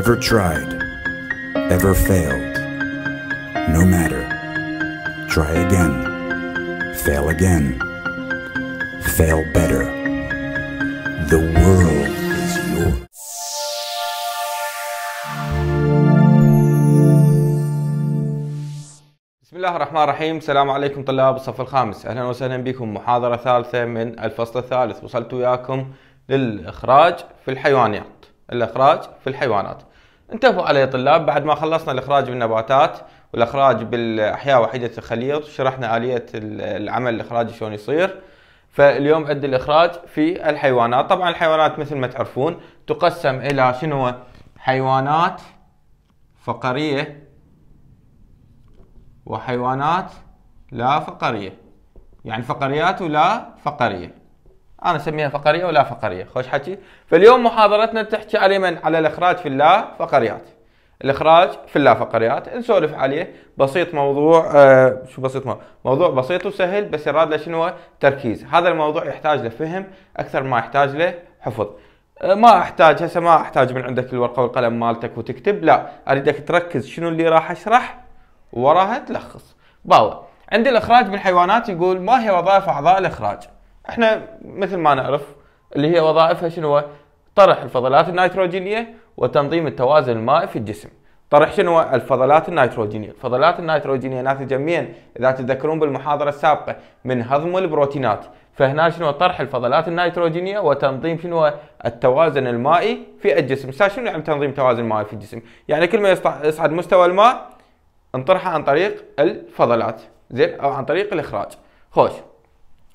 Ever tried, ever failed. No matter. Try again. Fail again. Fail better. The world is yours. بسم الله الرحمن الرحيم السلام عليكم طلاب الصف الخامس اهلا وسهلا بكم محاضرة ثالثة من الفصل الثالث وصلت وياكم للإخراج في الحيوانات الإخراج في الحيوانات انتبهوا على يا طلاب بعد ما خلصنا الاخراج بالنباتات والاخراج بالاحياء وحيده الخليط شرحنا اليه العمل الاخراجي شلون يصير فاليوم عند الاخراج في الحيوانات طبعا الحيوانات مثل ما تعرفون تقسم الى شنو حيوانات فقريه وحيوانات لا فقريه يعني فقريات ولا فقريه انا اسميها فقريه ولا فقريه خوش حكي فاليوم محاضرتنا تحكي على من على الاخراج في اللا فقريات الاخراج في اللا فقريات نسولف عليه بسيط موضوع آه شو بسيط موضوع, موضوع بسيط وسهل بس يراد له شنو تركيز هذا الموضوع يحتاج له فهم اكثر ما يحتاج له حفظ آه، ما احتاج هسه ما احتاج من عندك الورقه والقلم مالتك وتكتب لا اريدك تركز شنو اللي راح اشرح وراها تلخص باوع عندي الاخراج بالحيوانات يقول ما هي وظائف اعضاء الاخراج احنا مثل ما نعرف اللي هي وظائفها شنو طرح الفضلات النيتروجينيه وتنظيم التوازن المائي في الجسم طرح شنو الفضلات النيتروجينيه الفضلات النيتروجينيه ناتجه من اذا تتذكرون بالمحاضره السابقه من هضم البروتينات فهنا شنو طرح الفضلات النيتروجينيه وتنظيم شنو التوازن المائي في الجسم هسه شنو يعني تنظيم توازن المائي في الجسم يعني كل ما يصعد مستوى الماء نطرحه عن طريق الفضلات زين او عن طريق الاخراج خوش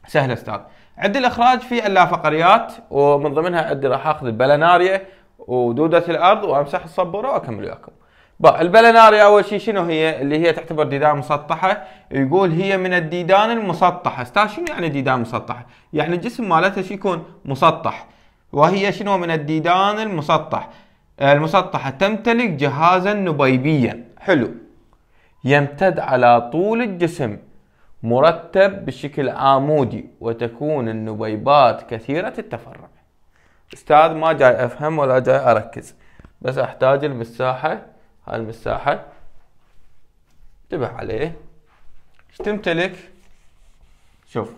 سهل استاذ عندي الاخراج في اللافقريات ومن ضمنها عندي راح اخذ البلناريا ودوده الارض وامسح الصبوره واكمل وياكم. البلناريا اول شيء شنو هي؟ اللي هي تعتبر ديدان مسطحه يقول هي من الديدان المسطحه، استاذ شنو يعني ديدان مسطحه؟ يعني الجسم مالتها شو يكون؟ مسطح. وهي شنو من الديدان المسطح؟ المسطحه تمتلك جهازا نبيبيا، حلو. يمتد على طول الجسم مرتب بشكل عمودي وتكون النبيبات كثيرة التفرع استاذ ما جاي افهم ولا جاي اركز بس احتاج المساحة هاي المساحة انتبه عليه ايش تمتلك شوف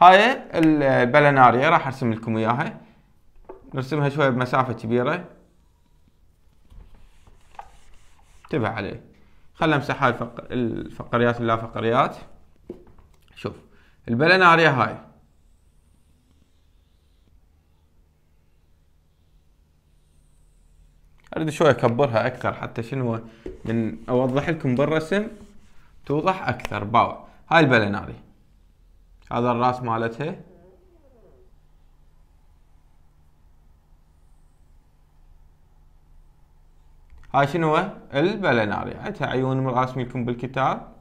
هاي البلنارية راح ارسم لكم اياها نرسمها شوية بمسافة كبيرة انتبه عليه خلنا امسح هاي الفقريات اللا فقريات شوف البالينا اريا هاي اريد شوي اكبرها اكثر حتى شنو من اوضح لكم بالرسم توضح اكثر باو هاي الباليناري هذا الراس مالتها هاي شنو البلناري عندها عيون مراسمي لكم بالكتاب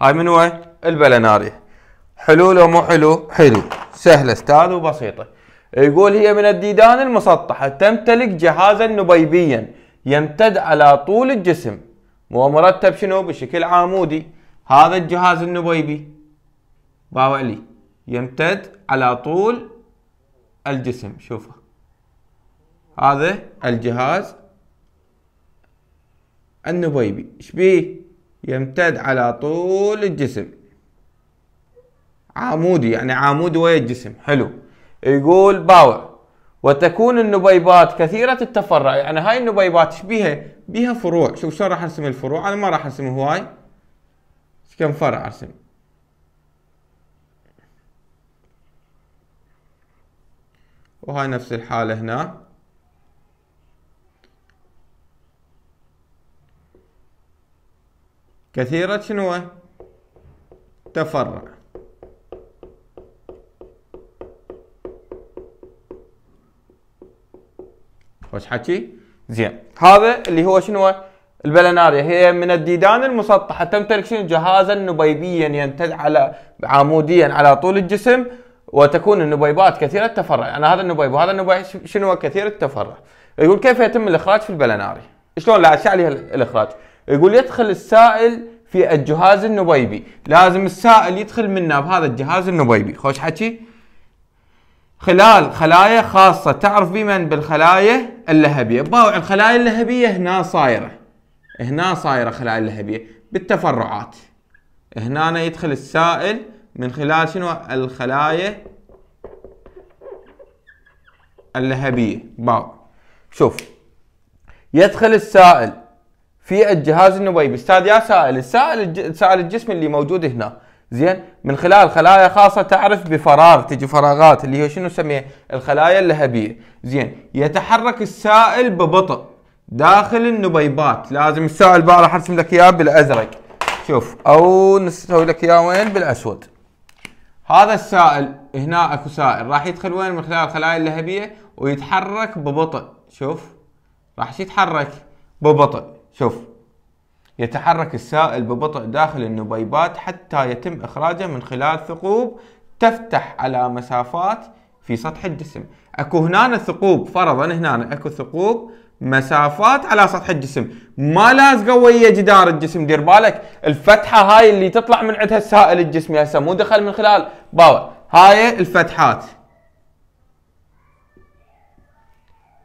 هاي من وين البلناري حلو لو مو حلو حلو سهلة استاذ وبسيطة يقول هي من الديدان المسطحة تمتلك جهازا نبيبيا يمتد على طول الجسم ومرتب شنو بشكل عامودي هذا الجهاز النبيبي بابا علي يمتد على طول الجسم شوفه هذا الجهاز النبيبي ايش بيه يمتد على طول الجسم عامودي يعني عامود ويا الجسم حلو يقول باوع وتكون النبيبات كثيرة التفرع يعني هاي النبيبات ايش بيها؟ بيها فروع شوف شلون راح ارسم الفروع انا ما راح ارسم هواي كم فرع ارسم وهاي نفس الحالة هنا كثيرة شنو تفرع خوش حكي؟ زين هذا اللي هو شنو البلناريا هي من الديدان المسطحة تمتلك شنو جهازا نبيبيا يمتد على عموديا على طول الجسم وتكون النبيبات كثيرة التفرع أنا يعني هذا النبيب وهذا النبيب شنو كثير التفرع يقول كيف يتم الإخراج في البلناري شلون لا اشعل الإخراج يقول يدخل السائل في الجهاز النبيبي لازم السائل يدخل منه بهذا الجهاز النبيبي خوش حكي خلال خلايا خاصة تعرف بمن بالخلايا اللهبية باوع الخلايا اللهبية هنا صايرة هنا صايرة خلايا اللهبية بالتفرعات هنا يدخل السائل من خلال شنو الخلايا اللهبية باوع شوف يدخل السائل في الجهاز النووي يا سائل السائل سائل الجسم اللي موجود هنا زين من خلال خلايا خاصه تعرف بفراغ تجي فراغات اللي هي شنو نسميها الخلايا اللهبيه زين يتحرك السائل ببطء داخل النبيبات لازم السائل بقى راح ارسم لك اياه بالازرق شوف او نسوي لك اياه وين بالاسود هذا السائل هنا اكو سائل راح يدخل وين من خلال الخلايا اللهبيه ويتحرك ببطء شوف راح يتحرك ببطء شوف يتحرك السائل ببطء داخل النبيبات حتى يتم إخراجه من خلال ثقوب تفتح على مسافات في سطح الجسم اكو هنا ثقوب فرضا هنا اكو ثقوب مسافات على سطح الجسم ما لازقه ويا جدار الجسم دير بالك الفتحه هاي اللي تطلع من عندها السائل الجسمي هسه مو دخل من خلال باو هاي الفتحات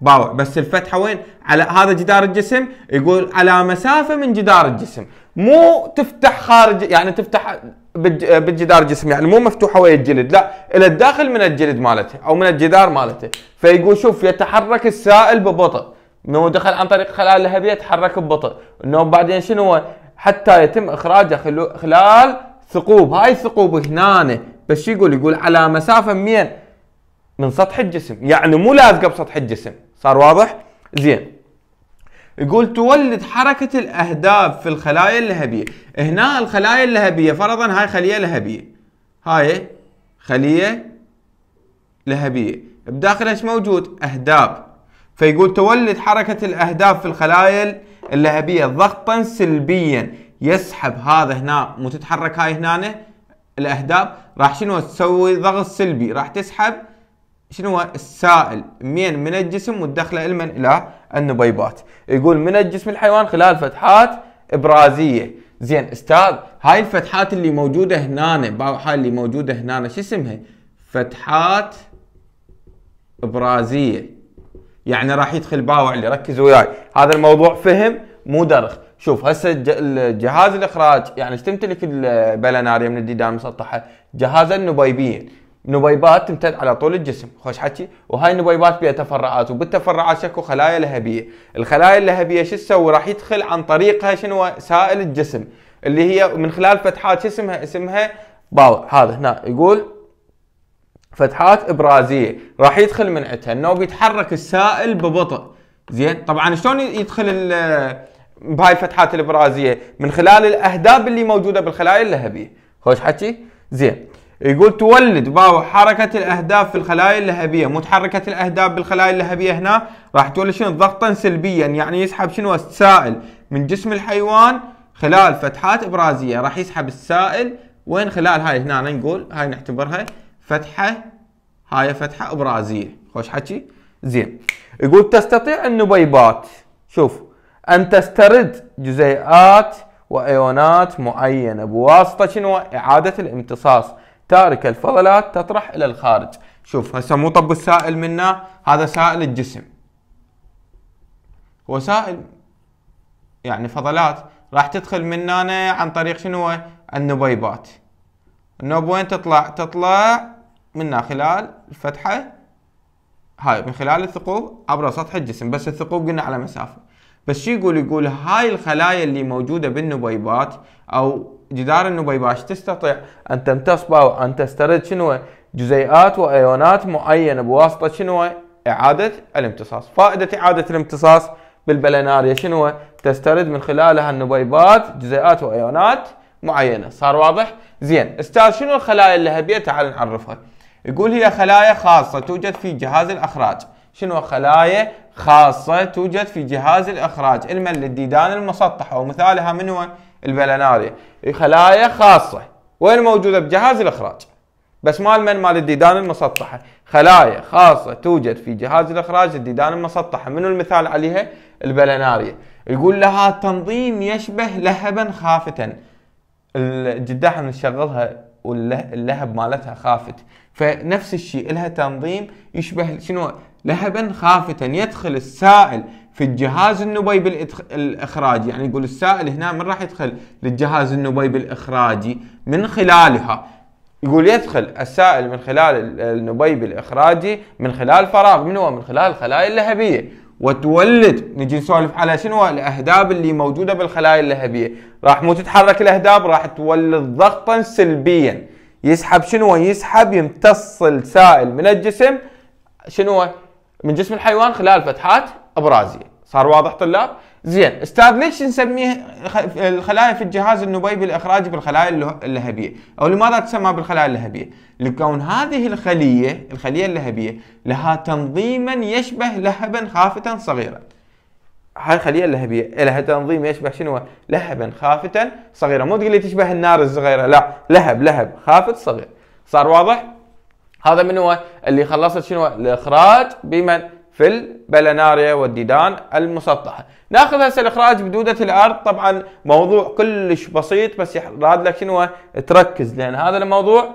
باوع بس الفتحه وين على هذا جدار الجسم يقول على مسافه من جدار الجسم مو تفتح خارج يعني تفتح بالجدار الجسم يعني مو مفتوحه ويا الجلد لا الى الداخل من الجلد مالته او من الجدار مالته فيقول شوف يتحرك السائل ببطء انه دخل عن طريق خلايا الذهبيه يتحرك ببطء انه بعدين شنو حتى يتم اخراجه خلال ثقوب هاي الثقوب هنا بس شو يقول يقول على مسافه من من سطح الجسم يعني مو لازقه بسطح الجسم صار واضح؟ زين يقول تولد حركة الأهداف في الخلايا اللهبية هنا الخلايا اللهبية فرضا هاي خلية لهبية هاي خلية لهبية بداخلها ايش موجود؟ أهداب فيقول تولد حركة الأهداف في الخلايا اللهبية ضغطا سلبيا يسحب هذا هنا متتحرك هاي هنا الأهداب راح شنو تسوي ضغط سلبي راح تسحب شنو هو السائل مين من الجسم وتدخله المن الى النبيبات يقول من الجسم الحيوان خلال فتحات ابرازيه زين استاذ هاي الفتحات اللي موجوده هنا هاي اللي موجوده هنا شو اسمها فتحات ابرازيه يعني راح يدخل باوع اللي ركز وياي هذا الموضوع فهم مو درخ شوف هسه جهاز الاخراج يعني ايش تمتلك البلناريه من الديدان المسطحه جهاز النبيبين نبيبات تمتد على طول الجسم خوش حكي وهاي النبيبات بها تفرعات وبالتفرعات شكو خلايا لهبيه الخلايا اللهبيه شو تسوي راح يدخل عن طريقها شنو سائل الجسم اللي هي من خلال فتحات شو اسمها اسمها باو هذا هنا يقول فتحات ابرازيه راح يدخل من عندها انه بيتحرك السائل ببطء زين طبعا شلون يدخل بهاي الفتحات الابرازيه من خلال الاهداب اللي موجوده بالخلايا اللهبيه خوش حكي زين يقول تولد باو حركة الأهداف في الخلايا اللهبية متحركة الأهداف بالخلايا اللهبية هنا راح تولد شنو ضغطا سلبيا يعني يسحب شنو السائل من جسم الحيوان خلال فتحات إبرازية راح يسحب السائل وين خلال هاي هنا نقول هاي نعتبرها فتحة هاي فتحة إبرازية خوش حكي زين يقول تستطيع النبيبات شوف أن تسترد جزيئات وأيونات معينة بواسطة شنو إعادة الامتصاص تارك الفضلات تطرح إلى الخارج شوف هسه مو طب السائل منا هذا سائل الجسم هو سائل يعني فضلات راح تدخل من هنا عن طريق شنو النبيبات النوب وين تطلع تطلع منا خلال الفتحة هاي من خلال الثقوب عبر سطح الجسم بس الثقوب قلنا على مسافة بس شو يقول يقول هاي الخلايا اللي موجودة بالنبيبات أو جدار النبيبات تستطيع أن تمتص أو أن تسترد شنو جزيئات وأيونات معينة بواسطة شنو إعادة الامتصاص فائدة إعادة الامتصاص بالبلناريا شنو تسترد من خلالها النبيبات جزيئات وأيونات معينة صار واضح؟ زين استاذ شنو الخلايا اللي هبيت تعال نعرفها يقول هي خلايا خاصة توجد في جهاز الأخراج شنو خلايا خاصة توجد في جهاز الإخراج إلما للديدان المسطحة ومثالها من هو البلناريا خلايا خاصة وين موجودة بجهاز الإخراج بس مال من مال الديدان المسطحة خلايا خاصة توجد في جهاز الإخراج الديدان المسطحة منو المثال عليها البلناريا يقول لها تنظيم يشبه لهبا خافتا الجداح نشغلها واللهب مالتها خافت فنفس الشيء لها تنظيم يشبه شنو لهبا خافتا يدخل السائل في الجهاز النبيب الإخراجي يعني يقول السائل هنا من راح يدخل للجهاز النبيب الإخراجي من خلالها يقول يدخل السائل من خلال النبيب الإخراجي من خلال فراغ من هو من خلال الخلايا اللهبية وتولد نجي نسولف على شنو الاهداب اللي موجوده بالخلايا اللهبيه راح مو تتحرك الاهداب راح تولد ضغطا سلبيا يسحب شنو يسحب يمتص السائل من الجسم شنو من جسم الحيوان خلال فتحات ابرازيه صار واضح طلاب زين استاذ ليش نسميه الخلايا في الجهاز النبيبي الاخراجي بالخلايا اللهبيه او لماذا تسمى بالخلايا اللهبيه لكون هذه الخليه الخليه اللهبيه لها تنظيما يشبه لهبا خافتا صغيرا هاي الخليه اللهبيه لها تنظيم يشبه شنو لهبا خافتا صغيرا مو تقول لي تشبه النار الصغيره لا لهب لهب خافت صغير صار واضح هذا من هو اللي خلصت شنو الاخراج بمن في البلناريا والديدان المسطحه ناخذ هسه الاخراج بدوده الارض طبعا موضوع كلش بسيط بس راد لك شنو تركز لان هذا الموضوع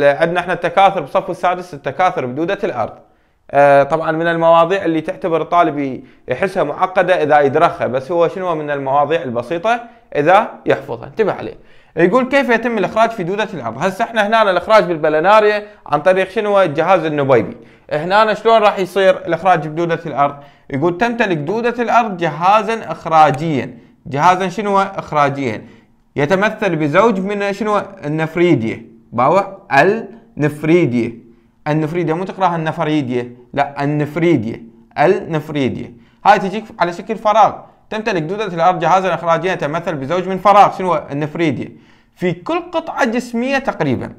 عندنا احنا التكاثر بالصف السادس التكاثر بدوده الارض آه، طبعا من المواضيع اللي تعتبر الطالب يحسها معقده اذا يدرخها بس هو شنو من المواضيع البسيطه اذا يحفظها انتبه عليه يقول كيف يتم الاخراج في دوده العرض هسه احنا هنا الاخراج بالبلناريا عن طريق شنو الجهاز النبيبي هنا شلون راح يصير الاخراج بدوده الارض يقول تمتلك دوده الارض جهازا اخراجيا جهازا شنو اخراجيا يتمثل بزوج من شنو النفريديه باوع النفريديه النفريديه مو تقراها النفريديه لا النفريديه النفريديه هاي تجيك على شكل فراغ تمتلك دودة الأرض جهازا إخراجيا يتمثل بزوج من فراغ شنو النفريدي في كل قطعة جسمية تقريبا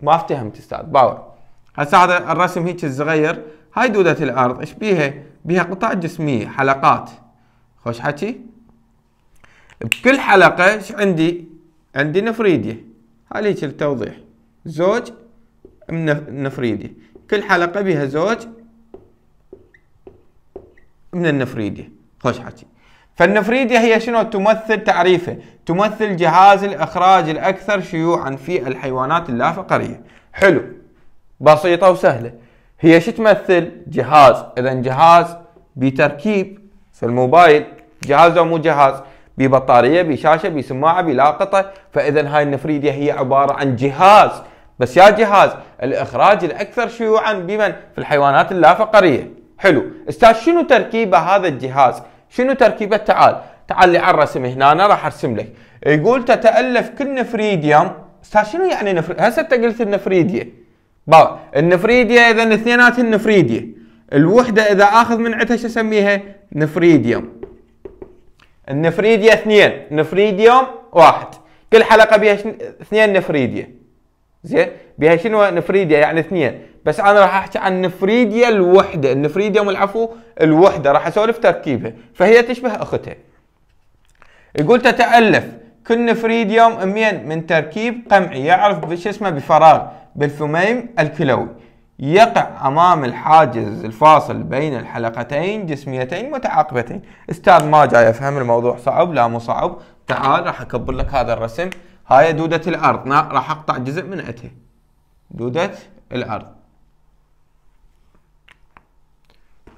ما افتهمت استاذ باور هسه هذا الرسم هيك الصغير هاي دودة الأرض ايش بيها؟ بيها قطع جسمية حلقات خوش حكي بكل حلقة ايش عندي؟ عندي عندي نفريدي هاي هيك التوضيح زوج من النفريدية كل حلقة بيها زوج من النفريدي خوش حكي فالنفريدية هي شنو تمثل تعريفه تمثل جهاز الإخراج الأكثر شيوعا في الحيوانات اللافقرية حلو بسيطة وسهلة هي شو تمثل جهاز إذا جهاز بتركيب في الموبايل جهاز أو مو جهاز ببطارية بشاشة بسماعة بلاقطة فإذا هاي النفريدية هي عبارة عن جهاز بس يا جهاز الإخراج الأكثر شيوعا بمن في الحيوانات اللافقرية حلو استاذ شنو تركيبة هذا الجهاز شنو تركيبه تعال تعال لي على الرسم هنا أنا راح ارسم لك يقول تتالف كل نفريديوم استاذ شنو يعني نفر... هسه انت قلت النفريديه بابا النفريديه اذا اثنينات النفريديه الوحده اذا اخذ من عندها شو اسميها نفريديوم النفريديه اثنين نفريديوم واحد كل حلقه بها اثنين نفريديه زين بها شنو نفريديا يعني اثنين بس انا راح احكي عن نفريديا الوحده النفريديا العفو الوحده راح اسولف تركيبها فهي تشبه اختها يقول تتالف كل نفريديوم امين من تركيب قمعي يعرف بش اسمه بفراغ بالثميم الكلوي يقع امام الحاجز الفاصل بين الحلقتين جسميتين متعاقبتين استاذ ما جاي افهم الموضوع صعب لا مو صعب تعال راح اكبر لك هذا الرسم هاي دودة الأرض راح أقطع جزء من أتها دودة الأرض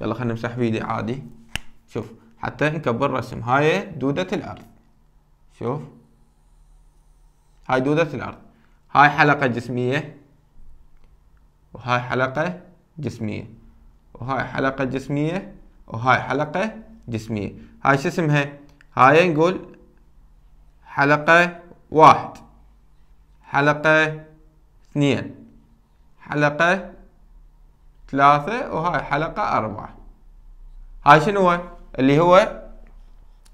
يلا خلينا نمسح بيدي عادي شوف حتى نكبر الرسم هاي دودة الأرض شوف هاي دودة الأرض هاي حلقة جسمية وهاي حلقة جسمية وهاي حلقة جسمية وهاي حلقة جسمية هاي شو اسمها هاي نقول حلقة واحد حلقة اثنين حلقة ثلاثة وهاي حلقة أربعة هاي شنو هو؟ اللي هو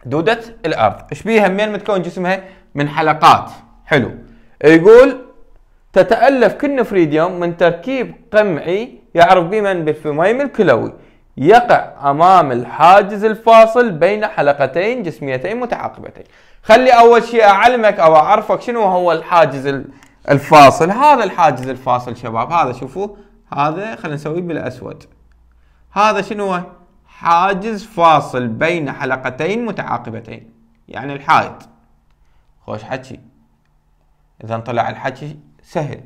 دودة الأرض إيش بيها من متكون جسمها؟ من حلقات حلو يقول تتألف كل نفريديوم من تركيب قمعي يعرف بمن بالفيميم الكلوي يقع امام الحاجز الفاصل بين حلقتين جسميتين متعاقبتين خلي اول شيء اعلمك او اعرفك شنو هو الحاجز الفاصل هذا الحاجز الفاصل شباب هذا شوفوا هذا خلينا نسويه بالاسود هذا شنو حاجز فاصل بين حلقتين متعاقبتين يعني الحائط خوش حكي اذا طلع الحكي سهل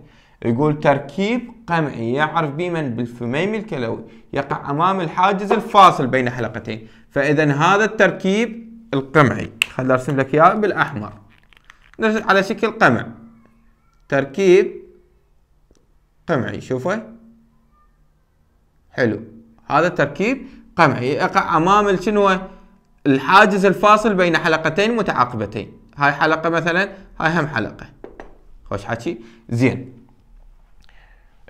يقول تركيب قمعي يعرف بمن بالفميم الكلوي يقع أمام الحاجز الفاصل بين حلقتين فإذا هذا التركيب القمعي خل أرسم لك إياه بالأحمر نرسم على شكل قمع تركيب قمعي شوفه حلو هذا تركيب قمعي يقع أمام شنو الحاجز الفاصل بين حلقتين متعاقبتين هاي حلقة مثلا هاي هم حلقة خوش حكي زين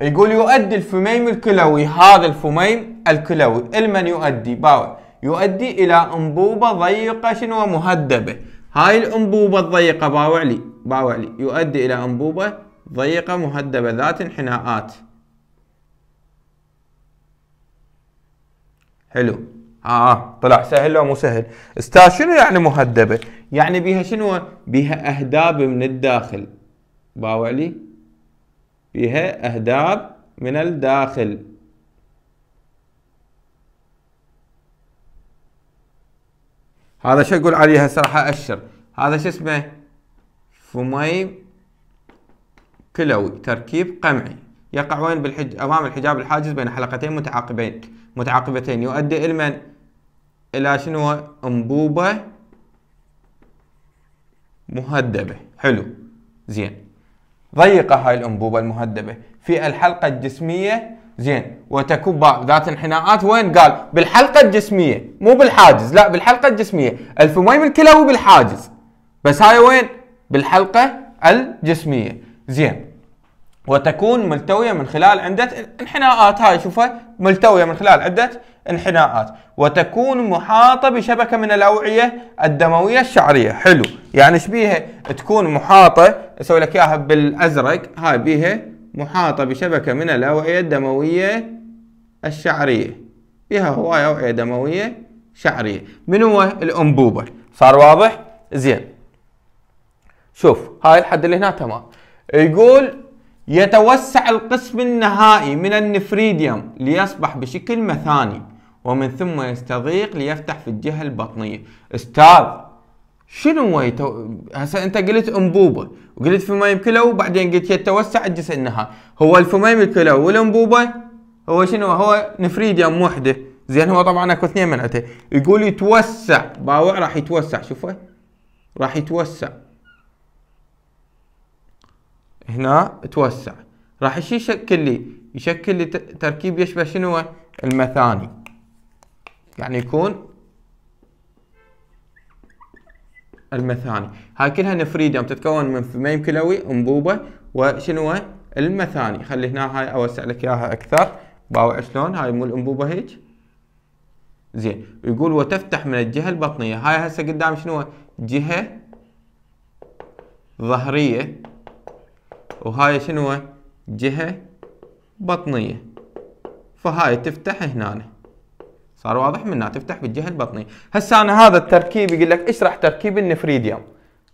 يقول يؤدي الفميم الكلوي هذا الفميم الكلوي المن يؤدي باوع يؤدي إلى أنبوبة ضيقة شنو مهدبة هاي الأنبوبة الضيقة باوع لي باوع لي يؤدي إلى أنبوبة ضيقة مهدبة ذات انحناءات حلو آه, آه. طلع سهل لو مو سهل استاذ شنو يعني مهدبة يعني بيها شنو بيها أهداب من الداخل باوع لي فيها أهداب من الداخل هذا شو أقول عليها هسه راح أأشر هذا شو اسمه فميم كلوي تركيب قمعي يقع وين بالحج... أمام الحجاب الحاجز بين حلقتين متعاقبين متعاقبتين يؤدي إلى من؟ إلى شنو؟ أنبوبة مهدبة حلو زين ضيقة هاي الأنبوبة المهدبة في الحلقة الجسمية زين وتكون باء ذات انحناءات وين قال بالحلقة الجسمية مو بالحاجز لا بالحلقة الجسمية الفميم الكلوي بالحاجز بس هاي وين بالحلقة الجسمية زين وتكون ملتوية من خلال عدة انحناءات هاي شوفها ملتوية من خلال عدة انحناءات وتكون محاطة بشبكة من الأوعية الدموية الشعرية حلو يعني بيها تكون محاطة أسوي لك إياها بالأزرق هاي بيها محاطة بشبكة من الأوعية الدموية الشعرية بيها هواي أوعية دموية شعرية من هو الأنبوبة صار واضح؟ زين شوف هاي الحد اللي هنا تمام يقول يتوسع القسم النهائي من النفريديوم ليصبح بشكل مثاني ومن ثم يستضيق ليفتح في الجهة البطنية استاذ شنو هو يتو... هسه انت قلت انبوبه وقلت فميم كلو وبعدين قلت يتوسع الجسم النهائي هو الفميم الكلو والانبوبه هو شنو هو نفريديوم وحده زين هو طبعا اكو اثنين منعته يقول يتوسع باوع راح يتوسع شوفه راح يتوسع هنا توسع راح ايش يشكل لي يشكل لي تركيب يشبه شنو المثاني يعني يكون المثاني هاي كلها نفريديوم تتكون من فيميم كلوي انبوبه وشنو المثاني خلي هنا هاي اوسع لك اياها اكثر باوع شلون هاي مو الانبوبه هيك زين يقول وتفتح من الجهه البطنيه هاي هسه قدام شنو جهه ظهريه وهاي شنو جهة بطنية فهاي تفتح هنا صار واضح منها تفتح بالجهة البطنية هسه أنا هذا التركيب يقول لك اشرح تركيب النفريديوم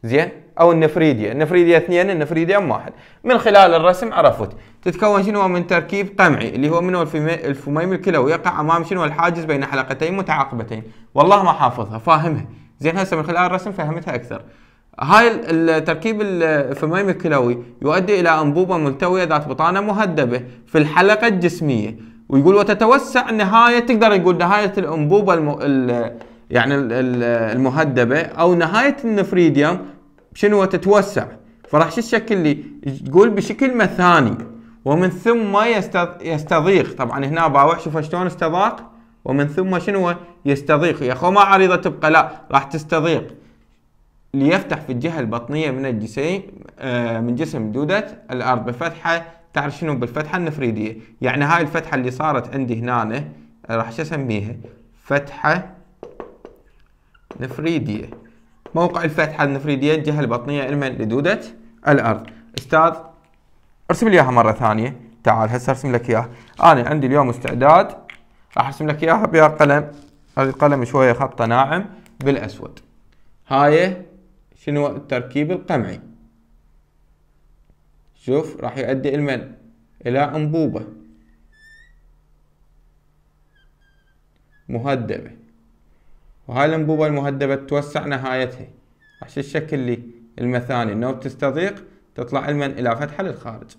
زين او النفريديا النفريديا اثنين النفريديوم واحد من خلال الرسم عرفت تتكون شنو من تركيب قمعي اللي هو منه الفميم الكلوي يقع امام شنو الحاجز بين حلقتين متعاقبتين والله ما حافظها فاهمها زين هسه من خلال الرسم فهمتها اكثر هاي التركيب الفميم الكلوي يؤدي إلى أنبوبة ملتوية ذات بطانة مهدبة في الحلقة الجسمية ويقول وتتوسع نهاية تقدر يقول نهاية الأنبوبة الم... ال... يعني المهدبة أو نهاية النفريديوم شنو تتوسع فراح شو الشكل اللي تقول بشكل مثاني ومن ثم يستضيق طبعا هنا باوع شوف شلون استضاق ومن ثم شنو يستضيق يا اخو ما عريضه تبقى لا راح تستضيق ليفتح في الجهة البطنية من الجسم آه، من جسم دودة الأرض بفتحة تعرف شنو بالفتحة النفريدية يعني هاي الفتحة اللي صارت عندي هنا راح شو أسميها فتحة نفريدية موقع الفتحة النفريدية الجهة البطنية إلمن لدودة الأرض أستاذ ارسم لي إياها مرة ثانية تعال هسه ارسم لك إياها أنا عندي اليوم استعداد راح ارسم لك إياها بقلم هذا القلم شوية خطه ناعم بالأسود هاي شنو التركيب القمعي شوف راح يؤدي المن إلى أنبوبة مهدبة وهاي الأنبوبة المهدبة توسع نهايتها عشان الشكل اللي المثاني انه بتستضيق تطلع المن الى فتحة للخارج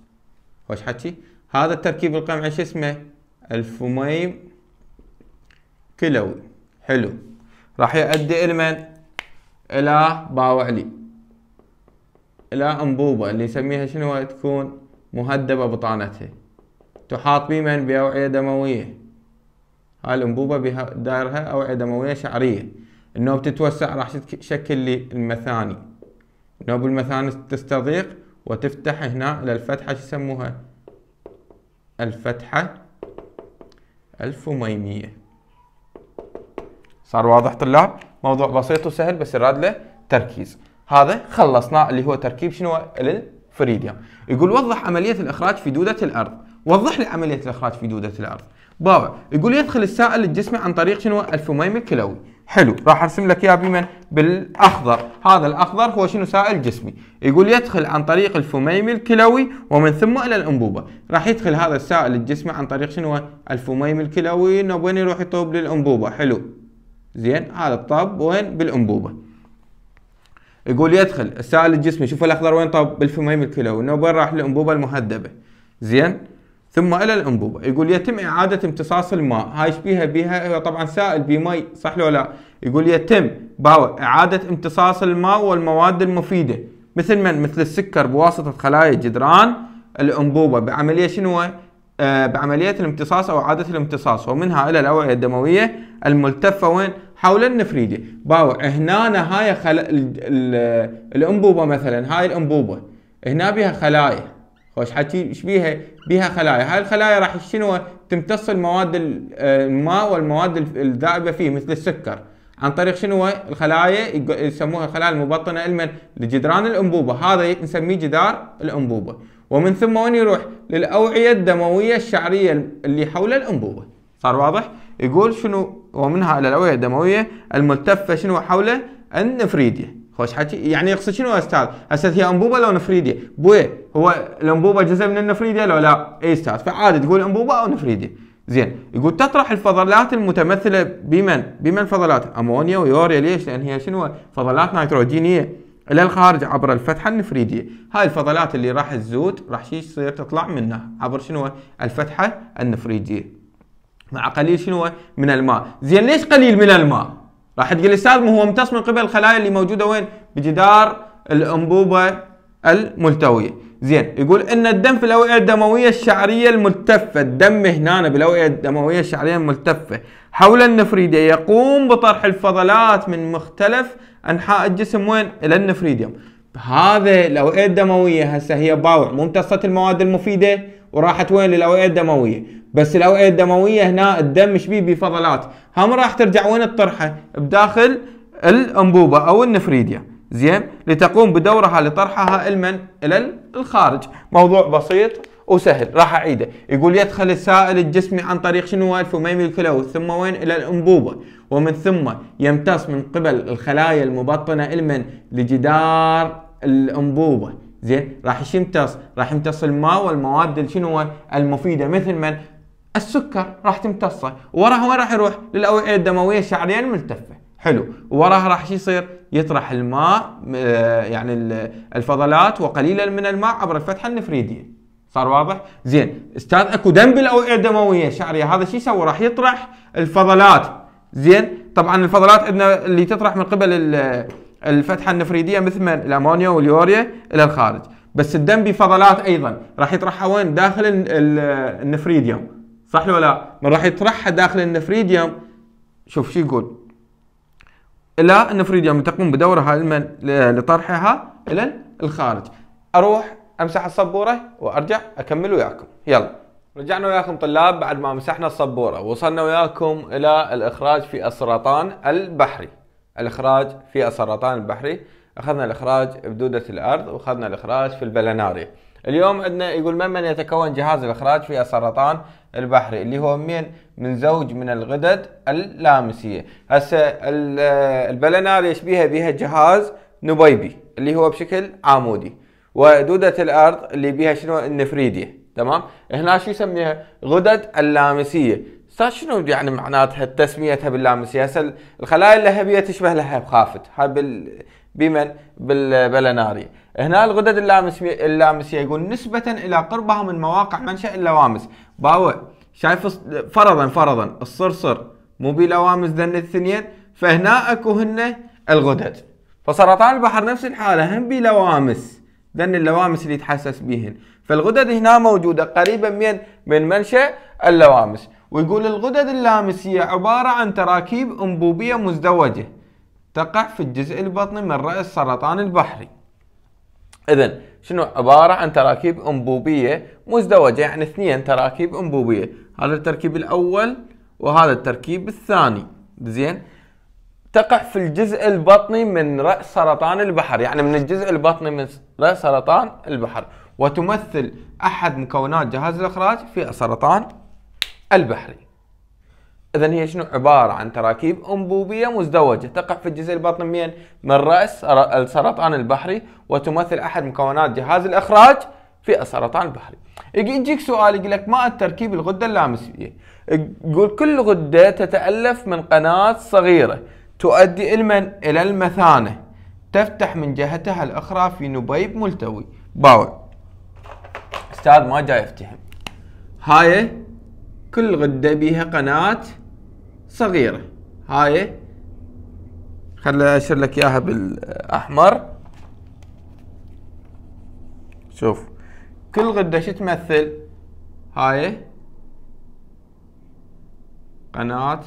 وش حكي هذا التركيب القمعي شو اسمه الفوميم كلوي حلو راح يؤدي المن إلى باوعلي إلى أنبوبة اللي يسميها شنو تكون مهدبة بطانتها تحاط بمن بأوعية دموية هاي الأنبوبة بها دارها أوعية دموية شعرية النوب تتوسع راح تشكل لي المثاني نوب المثاني تستضيق وتفتح هنا إلى الفتحة شو يسموها الفتحة الفميمية صار واضح طلاب؟ موضوع بسيط وسهل بس الراد له تركيز هذا خلصنا اللي هو تركيب شنو الفريديوم. يقول وضح عملية الإخراج في دودة الأرض وضح لي عملية الإخراج في دودة الأرض بابا يقول يدخل السائل للجسم عن طريق شنو الفميم الكلوي حلو راح ارسم لك اياه بمن بالاخضر هذا الاخضر هو شنو سائل جسمي يقول يدخل عن طريق الفميم الكلوي ومن ثم الى الانبوبه راح يدخل هذا السائل الجسمي عن طريق شنو الفميم الكلوي وين يروح يطوب للانبوبه حلو زين هذا الطب وين بالانبوبه يقول يدخل السائل الجسمي شوف الاخضر وين طاب بالفميم الكلوي انه وين راح للانبوبه المهدبه زين ثم الى الانبوبه يقول يتم اعاده امتصاص الماء هاي شبيها بها طبعا سائل بمي صح لو لا يقول يتم اعاده امتصاص الماء والمواد المفيده مثل من مثل السكر بواسطه خلايا جدران الانبوبه بعمليه شنو آه، بعمليه الامتصاص او اعاده الامتصاص ومنها الى الاوعيه الدمويه الملتفه وين حول النفريدي باو هنا هاي خل... ال... ال... الانبوبه مثلا هاي الانبوبه هنا بها خلايا خوش حكي ايش بيها؟ بيها خلايا، هاي الخلايا راح شنو تمتص المواد الماء والمواد الذائبه فيه مثل السكر عن طريق شنو الخلايا يسموها الخلايا المبطنه المن لجدران الانبوبه، هذا نسميه جدار الانبوبه، ومن ثم وين يروح؟ للاوعيه الدمويه الشعريه اللي حول الانبوبه، صار واضح؟ يقول شنو ومنها الأوعية الدموية الملتفة شنو حول النفريدية خوش حكي يعني يقصد شنو يا استاذ هسه هي انبوبه لو نفريديه بوي هو الانبوبه جزء من النفريديه لو لا اي استاذ فعادي تقول انبوبه او نفريديه زين يقول تطرح الفضلات المتمثله بمن بمن فضلات امونيا ويوريا ليش لان هي شنو فضلات نيتروجينيه الى الخارج عبر الفتحه النفريديه هاي الفضلات اللي راح تزود راح شي يصير تطلع منها عبر شنو الفتحه النفريديه مع قليل شنو من الماء زين ليش قليل من الماء راح تقول استاذ ما هو ممتص من قبل الخلايا اللي موجوده وين بجدار الانبوبه الملتويه زين يقول ان الدم في الاوعيه الدمويه الشعريه الملتفه الدم هنا بالاوعيه الدمويه الشعريه الملتفه حول النفريديا يقوم بطرح الفضلات من مختلف انحاء الجسم وين الى النفريديوم هذا الاوعيه الدمويه هسه هي باوع ممتصه المواد المفيده وراحت وين للاوعيه الدمويه بس الاوعيه الدمويه هنا الدم بيه بفضلات هم راح ترجع وين الطرحه بداخل الانبوبه او النفريديا زين لتقوم بدورها لطرحها المن الى الخارج موضوع بسيط وسهل راح اعيده يقول يدخل السائل الجسمي عن طريق شنو الفميمي الكلوي ثم وين الى الانبوبه ومن ثم يمتص من قبل الخلايا المبطنه المن لجدار الانبوبه زين راح يمتص راح يمتص الماء والمواد شنو المفيده مثل من السكر راح تمتصه وراها وين راح يروح للاوعيه الدمويه الشعريه الملتفه حلو وراها راح شو يصير يطرح الماء آه، يعني الفضلات وقليلا من الماء عبر الفتحه النفريديه صار واضح زين استاذ اكو دم بالاوعيه الدمويه الشعريه هذا شو يسوي راح يطرح الفضلات زين طبعا الفضلات عندنا اللي تطرح من قبل الفتحه النفريديه مثل الامونيا واليوريا الى الخارج بس الدم بفضلات ايضا راح يطرحها وين داخل النفريديوم صح ولا لا من راح يطرحها داخل النفريديوم شوف شو يقول الى النفريديوم تقوم بدورها لمن لطرحها الى الخارج اروح امسح الصبوره وارجع اكمل وياكم يلا رجعنا وياكم طلاب بعد ما مسحنا الصبوره وصلنا وياكم الى الاخراج في السرطان البحري الإخراج في السرطان البحري أخذنا الإخراج بدودة الأرض وأخذنا الإخراج في البلناري اليوم عندنا يقول من من يتكون جهاز الإخراج في السرطان البحري اللي هو من من زوج من الغدد اللامسية هسه البلناري يشبيها بها جهاز نبيبي اللي هو بشكل عمودي ودودة الأرض اللي بيها شنو النفريدية تمام هنا شو يسميها غدد اللامسية استاذ شنو يعني معناتها تسميتها باللامسيه هسه الخلايا اللهبيه تشبه لها بخافت هاي بال بمن بالبلناري هنا الغدد اللامسيه اللامسيه يقول نسبه الى قربها من مواقع منشا اللوامس باوع شايف فرضا فرضا الصرصر مو بلوامس ذن الثنيين فهنا اكو هن الغدد فسرطان البحر نفس الحاله هم بلوامس ذن اللوامس اللي يتحسس بهن فالغدد هنا موجوده قريبا من من منشا اللوامس ويقول الغدد اللامسية عبارة عن تراكيب أنبوبية مزدوجة تقع في الجزء البطني من رأس سرطان البحري إذا شنو عبارة عن تراكيب أنبوبية مزدوجة يعني اثنين تراكيب أنبوبية هذا التركيب الأول وهذا التركيب الثاني زين تقع في الجزء البطني من رأس سرطان البحر يعني من الجزء البطني من رأس سرطان البحر وتمثل أحد مكونات جهاز الإخراج في سرطان البحري اذا هي شنو عباره عن تراكيب انبوبيه مزدوجه تقع في الجزء البطني من راس السرطان البحري وتمثل احد مكونات جهاز الاخراج في السرطان البحري يجيك سؤال يقول لك ما التركيب الغده اللامسيه يقول كل غده تتالف من قناه صغيره تؤدي المن الى المثانه تفتح من جهتها الاخرى في نبيب ملتوي باوع استاذ ما جاي يفتهم هاي كل غدة بيها قناة صغيرة هاي خل أشر لك اياها بالاحمر شوف كل غدة شو تمثل هاي قناة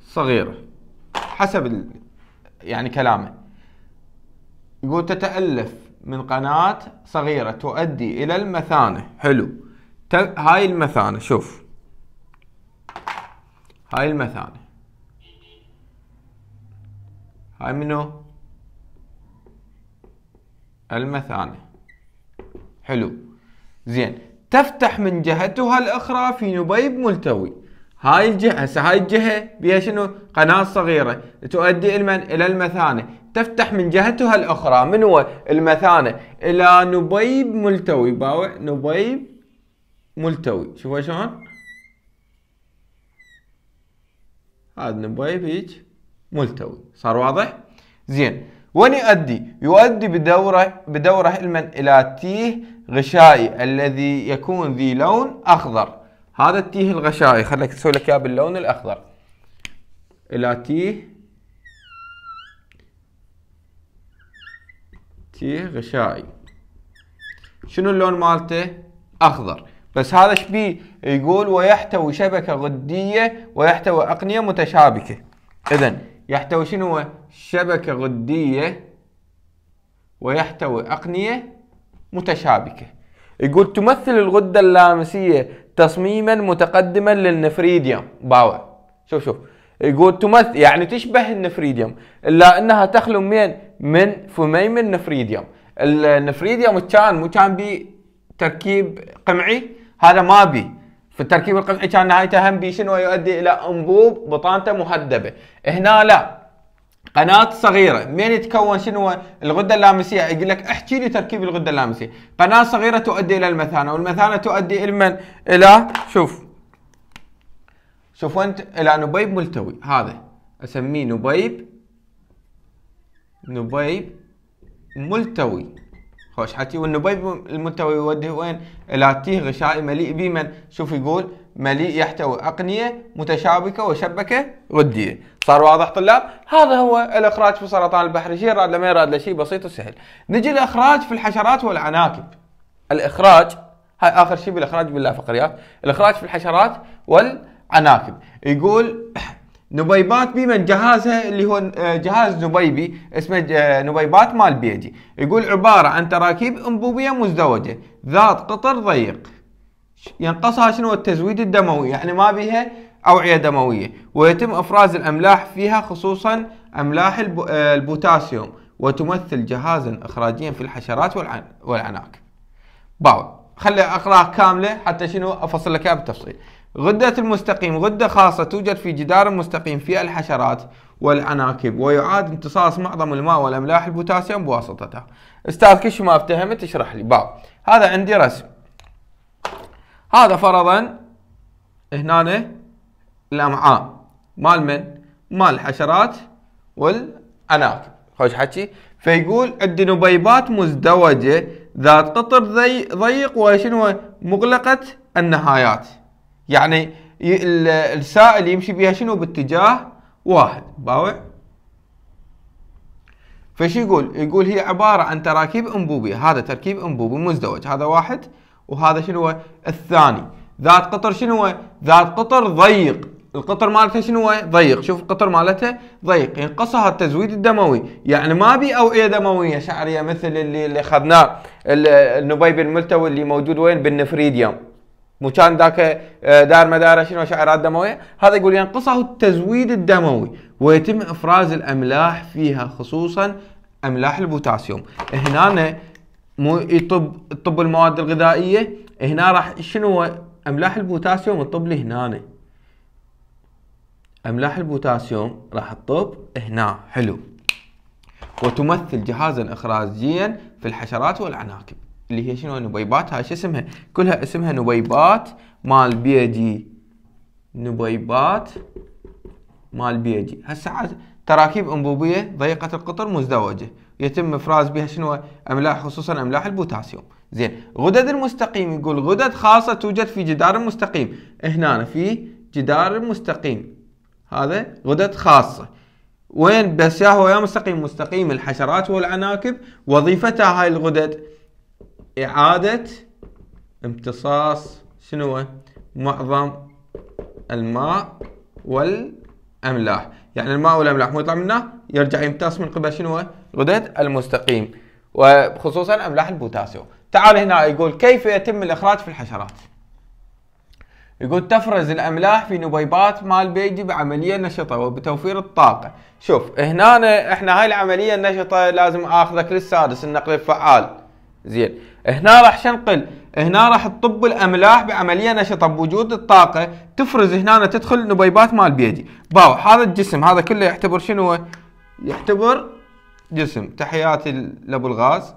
صغيرة حسب ال... يعني كلامه يقول تتألف من قناة صغيرة تؤدي إلى المثانة حلو هاي المثانة شوف هاي المثانة هاي منو المثانة حلو زين تفتح من جهتها الأخرى في نبيب ملتوي هاي الجهة هسه هاي الجهة بيها شنو قناة صغيرة تؤدي المن إلى المثانة تفتح من جهتها الأخرى من هو المثانة إلى نبيب ملتوي باوع نبيب ملتوي شوفوا شلون هذا نبغي بيج ملتوي صار واضح زين وين يؤدي يؤدي بدوره بدوره علما الى تيه غشائي الذي يكون ذي لون اخضر هذا التيه الغشائي خليك اسوي لك اياه باللون الاخضر الى تيه تيه غشائي شنو اللون مالته اخضر بس هذا شبيه يقول ويحتوي شبكة غدية ويحتوي أقنية متشابكة إذا يحتوي شنو شبكة غدية ويحتوي أقنية متشابكة يقول تمثل الغدة اللامسية تصميما متقدما للنفريديوم باوع شوف شوف يقول تمثل يعني تشبه النفريديوم إلا أنها تخلو من من فميم النفريديوم النفريديوم كان مو كان بتركيب قمعي هذا ما بي في التركيب القطعي كان نهايته هم بي شنو يؤدي الى انبوب بطانته مهدبه هنا لا قناة صغيرة من يتكون شنو الغدة اللامسية يقول لك احكي لي تركيب الغدة اللامسية قناة صغيرة تؤدي إلى المثانة والمثانة تؤدي إلى من؟ إلى شوف شوف أنت إلى نبيب ملتوي هذا أسميه نبيب نبيب ملتوي خوش حكي بيض المنتوى يوجه وين؟ إلى تيه غشائي مليء بمن؟ شوف يقول مليء يحتوي أقنية متشابكة وشبكة غديه. صار واضح طلاب؟ هذا هو الإخراج في سرطان البحر شيء راد لما يراد شيء بسيط وسهل نجي الإخراج في الحشرات والعناكب الإخراج هاي آخر شيء بالإخراج بالله فقريات الإخراج في الحشرات والعناكب يقول نبيبات بي من جهازها اللي هو آه، جهاز نبيبي اسمه آه، نبيبات مال بيجي يقول عبارة عن تراكيب أنبوبية مزدوجة ذات قطر ضيق ينقصها شنو التزويد الدموي يعني ما بيها أوعية دموية ويتم إفراز الأملاح فيها خصوصا أملاح آه، البوتاسيوم وتمثل جهازا إخراجيا في الحشرات والعناكب باو خلي أقراها كاملة حتى شنو أفصل لك بالتفصيل غدة المستقيم غدة خاصة توجد في جدار مستقيم في الحشرات والعناكب ويعاد امتصاص معظم الماء والأملاح البوتاسيوم بواسطتها. استاذ كل ما افتهمت اشرح لي باب هذا عندي رسم هذا فرضا هنا الأمعاء مال من؟ مال الحشرات والعناكب خوش حكي فيقول عندي نبيبات مزدوجة ذات قطر ضيق وشنو مغلقة النهايات يعني السائل يمشي بها شنو باتجاه واحد باوع فشو يقول يقول هي عبارة عن تراكيب أنبوبية هذا تركيب أنبوبي مزدوج هذا واحد وهذا شنو الثاني ذات قطر شنو ذات قطر ضيق القطر مالته شنو ضيق شوف القطر مالته ضيق ينقصها التزويد الدموي يعني ما بي اوعيه دمويه شعريه مثل اللي اللي اخذناه النبيب الملتوي اللي موجود وين بالنفريديوم مو ذاك اه، دار مدار شنو شعيرات دمويه هذا يقول ينقصه التزويد الدموي ويتم افراز الاملاح فيها خصوصا املاح البوتاسيوم هنا مو يطب طب المواد الغذائيه هنا راح شنو املاح البوتاسيوم تطب لي هنا املاح البوتاسيوم راح تطب هنا حلو وتمثل جهازا اخراجيا في الحشرات والعناكب اللي هي شنو نبيبات هاي شو اسمها كلها اسمها نبيبات مال بيدي نبيبات مال بيدي هسه تراكيب انبوبيه ضيقه القطر مزدوجه يتم افراز بها شنو املاح خصوصا املاح البوتاسيوم زين غدد المستقيم يقول غدد خاصه توجد في جدار المستقيم هنا في جدار المستقيم هذا غدد خاصه وين بس يا هو يا مستقيم مستقيم الحشرات والعناكب وظيفتها هاي الغدد إعادة امتصاص شنو معظم الماء والأملاح يعني الماء والأملاح مو يطلع منه يرجع يمتص من قبل شنو الغدد المستقيم وخصوصا أملاح البوتاسيوم تعال هنا يقول كيف يتم الإخراج في الحشرات يقول تفرز الاملاح في نبيبات مال بيجي بعمليه نشطه وبتوفير الطاقه شوف هنا احنا هاي العمليه النشطه لازم اخذك للسادس النقل الفعال زين هنا راح شنقل هنا راح تطب الاملاح بعمليه نشطه بوجود الطاقه تفرز هنا تدخل نبيبات مال بيدي باو هذا الجسم هذا كله يعتبر شنو يعتبر جسم تحياتي لابو الغاز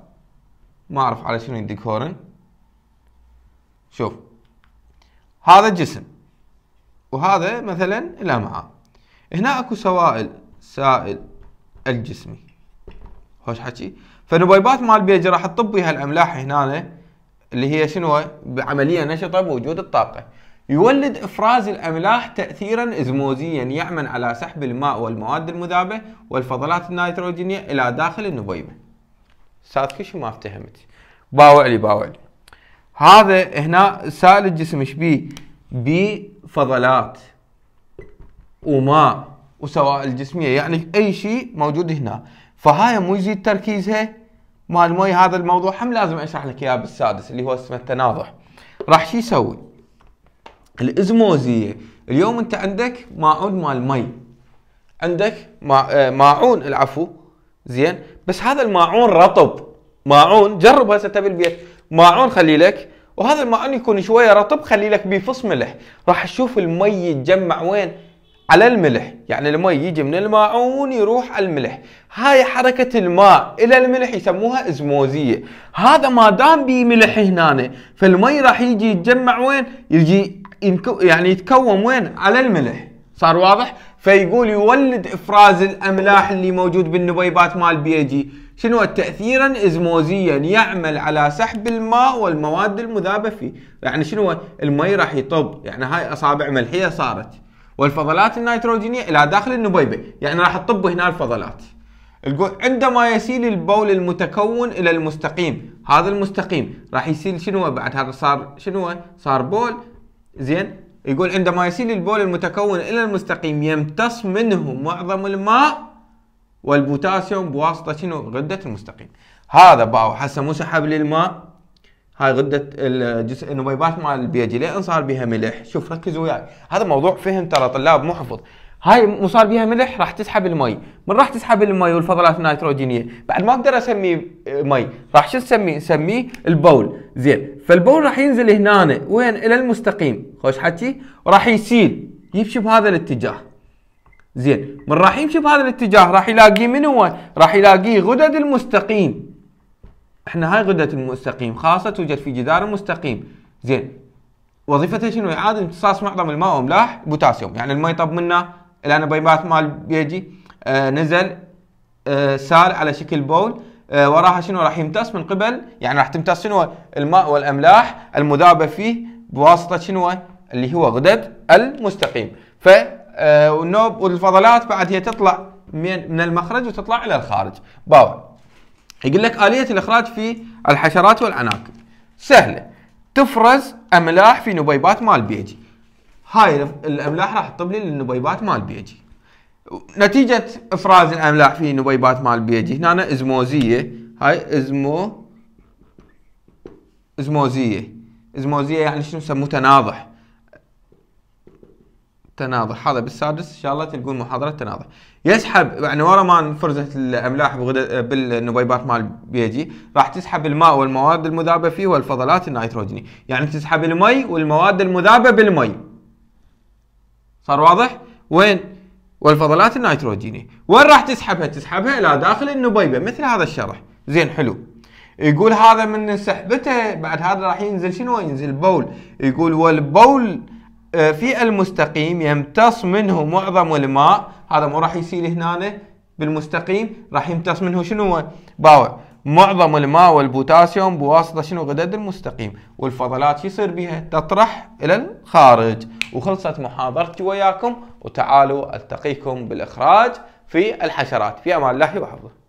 ما اعرف على شنو يدق هورن شوف هذا الجسم وهذا مثلا الامعاء هنا اكو سوائل سائل الجسمي هوش حكي فنبيبات مال بيج راح تطب بها الاملاح هنا اللي هي شنو بعمليه نشطه بوجود الطاقه يولد افراز الاملاح تاثيرا ازموزيا يعمل على سحب الماء والمواد المذابه والفضلات النيتروجينيه الى داخل النبيبه. ساد كل شيء ما افتهمت. باوع لي باوع لي هذا هنا سائل الجسم ايش بيه؟ بفضلات وماء وسوائل جسميه يعني اي شيء موجود هنا. فهاي مو يزيد تركيزها مال مي هذا الموضوع هم لازم اشرح لك اياه بالسادس اللي هو اسمه التناضح راح شو يسوي الازموزيه اليوم انت عندك ماعون مال مي عندك ما... آه، ماعون العفو زين بس هذا الماعون رطب ماعون جرب هسه تبي البيت ماعون خلي لك وهذا الماعون يكون شويه رطب خلي لك بيفص ملح راح تشوف المي يتجمع وين على الملح يعني الماء يجي من الماعون يروح على الملح هاي حركة الماء إلى الملح يسموها إزموزية هذا ما دام بي ملح هنا فالماء راح يجي يتجمع وين يجي يعني يتكون وين على الملح صار واضح فيقول يولد إفراز الأملاح اللي موجود بالنبيبات مال بي جي شنو تأثيرا إزموزيا يعمل على سحب الماء والمواد المذابة فيه يعني شنو الماء راح يطب يعني هاي أصابع ملحية صارت والفضلات النيتروجينية إلى داخل النبيبة يعني راح تطب هنا الفضلات الجو... عندما يسيل البول المتكون إلى المستقيم هذا المستقيم راح يسيل شنو بعد هذا صار شنو صار بول زين يقول عندما يسيل البول المتكون إلى المستقيم يمتص منه معظم الماء والبوتاسيوم بواسطة شنو غدة المستقيم هذا باو حسه مو سحب للماء هاي غده الجزء النبيبات مال البيجي لين صار بيها ملح شوف ركزوا وياي يعني. هذا موضوع فهم ترى طلاب مو حفظ هاي مو صار بيها ملح راح تسحب المي من راح تسحب المي والفضلات النيتروجينيه بعد ما اقدر اسميه آه، مي راح شو نسميه نسميه البول زين فالبول راح ينزل هنا وين الى المستقيم خوش حكي وراح يسيل يمشي بهذا الاتجاه زين من راح يمشي بهذا الاتجاه راح يلاقي منو راح يلاقيه غدد المستقيم احنا هاي غده المستقيم خاصه توجد في جدار مستقيم زين وظيفتها شنو اعاده امتصاص معظم الماء واملاح بوتاسيوم يعني الماء يطب منه الان بيبات مال بيجي آه نزل آه سال على شكل بول آه وراها شنو راح يمتص من قبل يعني راح تمتص شنو الماء والاملاح المذابه فيه بواسطه شنو اللي هو غدد المستقيم ف آه، والنوب والفضلات بعد هي تطلع من المخرج وتطلع الى الخارج باوع يقول لك آلية الإخراج في الحشرات والعناكب سهلة تفرز أملاح في نبيبات مال بيجي هاي الأملاح راح تطب لي للنبيبات مال بيجي نتيجة إفراز الأملاح في نبيبات مال بيجي هنا إزموزية هاي إزمو إزموزية إزموزية يعني شنو سموه تناضح تناضح هذا بالسادس ان شاء الله تلقون محاضره تناضح يسحب يعني ورا ما انفرزت الاملاح بالنبيبات مال بيجي راح تسحب الماء والمواد المذابه فيه والفضلات النيتروجينيه يعني تسحب المي والمواد المذابه بالمي صار واضح وين والفضلات النيتروجينيه وين راح تسحبها تسحبها الى داخل النبيبه مثل هذا الشرح زين حلو يقول هذا من سحبته بعد هذا راح ينزل شنو ينزل بول يقول والبول آه، في المستقيم يمتص منه معظم الماء هذا مو راح يسيل هنا بالمستقيم راح يمتص منه شنو باوع معظم الماء والبوتاسيوم بواسطه شنو غدد المستقيم والفضلات يصير بها تطرح الى الخارج وخلصت محاضرتي وياكم وتعالوا التقيكم بالاخراج في الحشرات في امان الله وحفظه